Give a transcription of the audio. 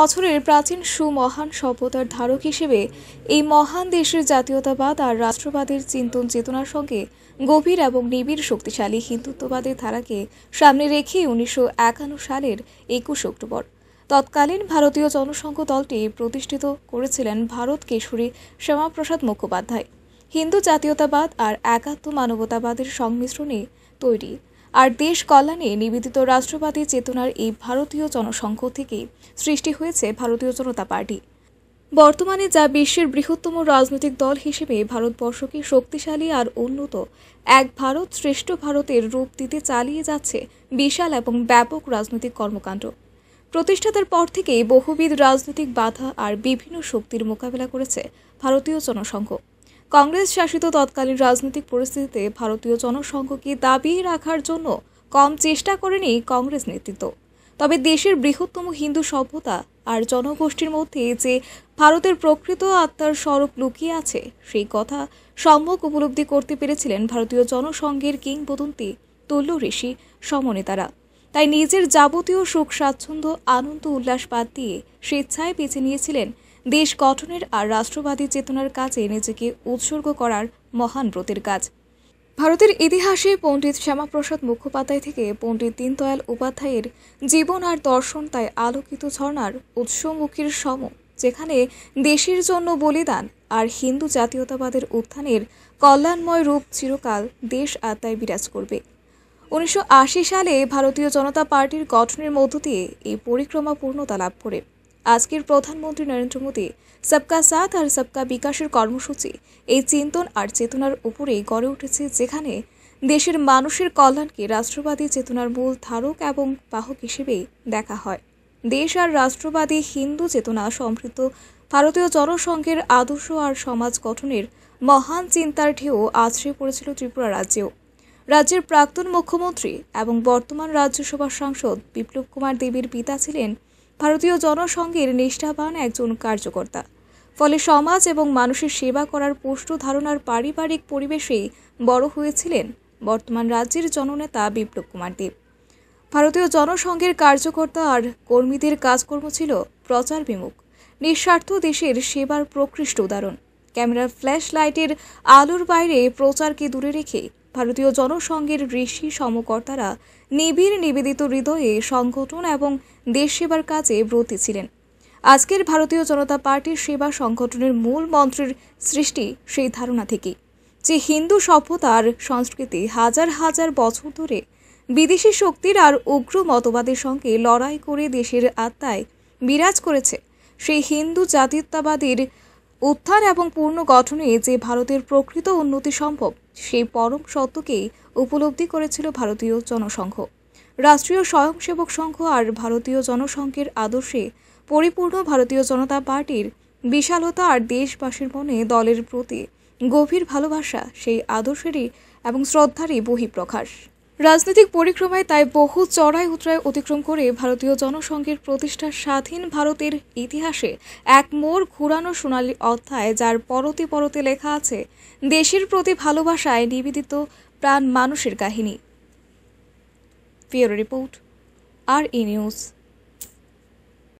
বছরের প্রাচীন সুমহান সভ্যতার ধারক হিসেবে এই মহান দেশের জাতীয়তাবাদ আর রাষ্ট্রবাদের চিন্তন চেতনার সঙ্গে গভীর এবং নিবিড় শক্তিশালী হিন্দুত্ববাদের ধারাকে সামনে রেখে উনিশশো সালের একুশ অক্টোবর তৎকালীন ভারতীয় জনসংঘ দলটি প্রতিষ্ঠিত করেছিলেন ভারত কেশরী শ্যামাপ্রসাদ মুখোপাধ্যায় হিন্দু জাতীয়তাবাদ আর একাত্ম মানবতাবাদের সংমিশ্রণে তৈরি আর দেশ কল্যাণে নিবেদিত রাষ্ট্রবাদী চেতনার এই ভারতীয় জনসংঘ থেকেই সৃষ্টি হয়েছে ভারতীয় জনতা পার্টি বর্তমানে যা বিশ্বের বৃহত্তম রাজনৈতিক দল হিসেবে ভারতবর্ষকে শক্তিশালী আর উন্নত এক ভারত শ্রেষ্ঠ ভারতের রূপ দিতে চালিয়ে যাচ্ছে বিশাল এবং ব্যাপক রাজনৈতিক কর্মকাণ্ড প্রতিষ্ঠাতার পর থেকেই বহুবিধ রাজনৈতিক বাধা আর বিভিন্ন শক্তির মোকাবেলা করেছে ভারতীয় জনসংঘ কংগ্রেস শাসিত তৎকালীন রাজনৈতিক পরিস্থিতিতে ভারতীয় জনসংখ্যকে দাবিয়ে রাখার জন্য কম চেষ্টা করেনি কংগ্রেস নেতৃত্ব তবে দেশের বৃহত্তম হিন্দু সভ্যতা আর জনগোষ্ঠীর মধ্যে যে ভারতের প্রকৃত আত্মার স্বরূপ লুকিয়ে আছে সেই কথা সম্যক উপলব্ধি করতে পেরেছিলেন ভারতীয় জনসংঘের কিংবদন্তি তুল্য ঋষি সমনেতারা তাই নিজের যাবতীয় সুখ স্বাচ্ছন্দ্য আনন্দ উল্লাস বাদ দিয়ে স্বেচ্ছায় বেছে নিয়েছিলেন দেশ গঠনের আর রাষ্ট্রবাদী চেতনার কাজে নিজেকে উৎসর্গ করার মহান ব্রতের কাজ ভারতের ইতিহাসে পণ্ডিত শ্যামাপ্রসাদ মুখোপাধ্যায় থেকে পণ্ডিত দীনদয়াল উপাধ্যায়ের জীবন আর দর্শন তাই আলোকিত ঝর্ণার উৎসমুখীর সম যেখানে দেশের জন্য বলিদান আর হিন্দু জাতীয়তাবাদের উত্থানের কল্যাণময় রূপ চিরকাল দেশ আত্মায় বিরাজ করবে উনিশশো সালে ভারতীয় জনতা পার্টির গঠনের মধ্য দিয়ে এই পরিক্রমা পূর্ণতা লাভ করে আজকের প্রধানমন্ত্রী নরেন্দ্র মোদী সবকা সাথ আর সবকা বিকাশের কর্মসূচি এই চিন্তন আর চেতনার উপরেই গড়ে উঠেছে যেখানে দেশের মানুষের কল্যাণকে রাষ্ট্রবাদী চেতনার মূল ধারক এবং বাহক হিসেবে দেখা হয় দেশ আর রাষ্ট্রবাদী হিন্দু চেতনা সমৃদ্ধ ভারতীয় জনসংঘের আদর্শ আর সমাজ গঠনের মহান চিন্তার ঢেউ আছড়ে পড়েছিল ত্রিপুরা রাজ্যেও রাজ্যের প্রাক্তন মুখ্যমন্ত্রী এবং বর্তমান রাজ্যসভা সাংসদ বিপ্লব কুমার দেবীর পিতা ছিলেন ভারতীয় জনসংঘের নিষ্ঠাবান একজন কার্যকর্তা ফলে সমাজ এবং মানুষের সেবা করার পুষ্ট ধারণার পারিবারিক পরিবেশেই বড় হয়েছিলেন বর্তমান রাজ্যের জননেতা বিপ্লব কুমার দেব ভারতীয় জনসংঘের কার্যকর্তা আর কর্মীদের কাজকর্ম ছিল প্রচার বিমুখ নিঃস্বার্থ দেশের সেবার প্রকৃষ্ট উদাহরণ ক্যামেরার ফ্ল্যাশ লাইটের আলোর বাইরে প্রচারকে দূরে রেখে ভারতীয় জনসংঘের ঋষি সমকর্তারা নিবিড় নিবেদিত হৃদয়ে সংগঠন এবং দেশ সেবার কাজে ব্রতী ছিলেন আজকের ভারতীয় জনতা পার্টির সেবা সংগঠনের মূল মন্ত্রের সৃষ্টি সেই ধারণা থেকে যে হিন্দু সভ্যতার সংস্কৃতি হাজার হাজার বছর ধরে বিদেশি শক্তির আর উগ্র মতবাদের সঙ্গে লড়াই করে দেশের আত্মায় বিরাজ করেছে সেই হিন্দু জাতিত্ববাদীর উত্থান এবং পূর্ণ গঠনে যে ভারতের প্রকৃত উন্নতি সম্ভব সেই পরম সত্যকে উপলব্ধি করেছিল ভারতীয় জনসংঘ রাষ্ট্রীয় স্বয়ংসেবক সংঘ আর ভারতীয় জনসংঘের আদর্শে পরিপূর্ণ ভারতীয় জনতা পার্টির বিশালতা আর দেশবাসীর মনে দলের প্রতি গভীর ভালোবাসা সেই আদর্শেরই এবং শ্রদ্ধারই বহিঃপ্রকাশ রাজনৈতিক পরিক্রমায় তাই বহু চড়াই উতরায় অতিক্রম করে ভারতীয় জনসংঘের প্রতিষ্ঠা স্বাধীন ভারতের ইতিহাসে এক মোড় ঘুরানো সোনালী অধ্যায় যার পরতে পরতে লেখা আছে দেশের প্রতি ভালোবাসায় নিবেদিত প্রাণ মানুষের কাহিনী রিপোর্ট আর ই নিউজ